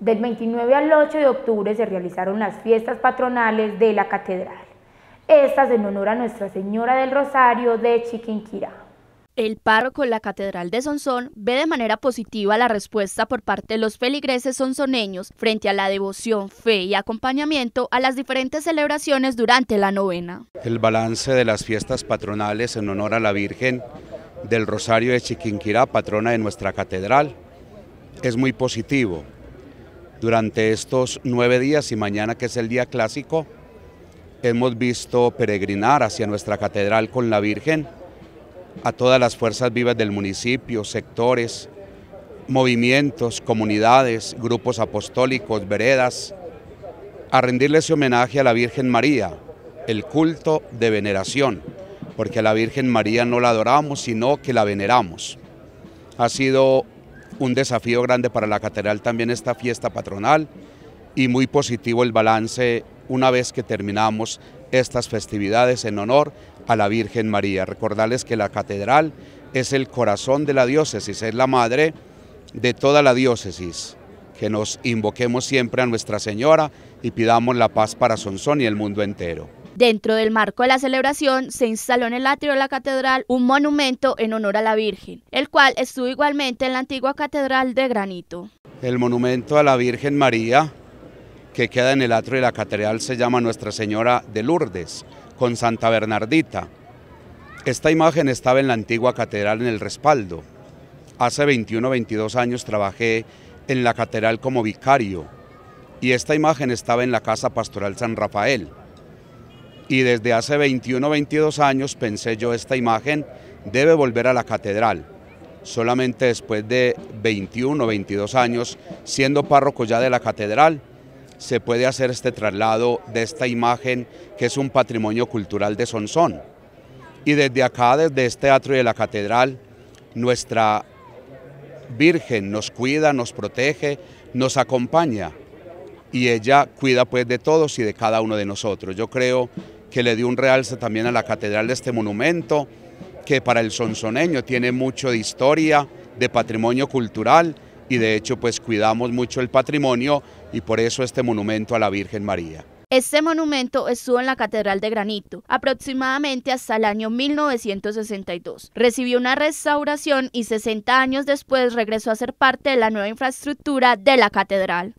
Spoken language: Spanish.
Del 29 al 8 de octubre se realizaron las fiestas patronales de la catedral. Estas en honor a Nuestra Señora del Rosario de Chiquinquirá. El párroco de la Catedral de Sonsón ve de manera positiva la respuesta por parte de los feligreses sonsoneños frente a la devoción, fe y acompañamiento a las diferentes celebraciones durante la novena. El balance de las fiestas patronales en honor a la Virgen del Rosario de Chiquinquirá, patrona de nuestra catedral, es muy positivo. Durante estos nueve días y mañana, que es el día clásico, hemos visto peregrinar hacia nuestra catedral con la Virgen a todas las fuerzas vivas del municipio, sectores, movimientos, comunidades, grupos apostólicos, veredas, a rendirle ese homenaje a la Virgen María, el culto de veneración, porque a la Virgen María no la adoramos, sino que la veneramos. Ha sido un desafío grande para la catedral también esta fiesta patronal y muy positivo el balance una vez que terminamos estas festividades en honor a la Virgen María. Recordarles que la catedral es el corazón de la diócesis, es la madre de toda la diócesis. Que nos invoquemos siempre a Nuestra Señora y pidamos la paz para Sonsón y el mundo entero. Dentro del marco de la celebración se instaló en el atrio de la catedral un monumento en honor a la Virgen, el cual estuvo igualmente en la antigua catedral de granito. El monumento a la Virgen María que queda en el atrio de la catedral se llama Nuestra Señora de Lourdes, con Santa Bernardita. Esta imagen estaba en la antigua catedral en el respaldo. Hace 21 o 22 años trabajé en la catedral como vicario y esta imagen estaba en la Casa Pastoral San Rafael y desde hace 21 o 22 años pensé yo esta imagen debe volver a la catedral. Solamente después de 21 o 22 años siendo párroco ya de la catedral se puede hacer este traslado de esta imagen que es un patrimonio cultural de Sonsón. Y desde acá, desde este teatro y de la catedral, nuestra Virgen nos cuida, nos protege, nos acompaña y ella cuida pues de todos y de cada uno de nosotros. Yo creo que le dio un realce también a la catedral de este monumento, que para el sonsoneño tiene mucho de historia, de patrimonio cultural y de hecho pues cuidamos mucho el patrimonio y por eso este monumento a la Virgen María. Este monumento estuvo en la Catedral de Granito aproximadamente hasta el año 1962. Recibió una restauración y 60 años después regresó a ser parte de la nueva infraestructura de la catedral.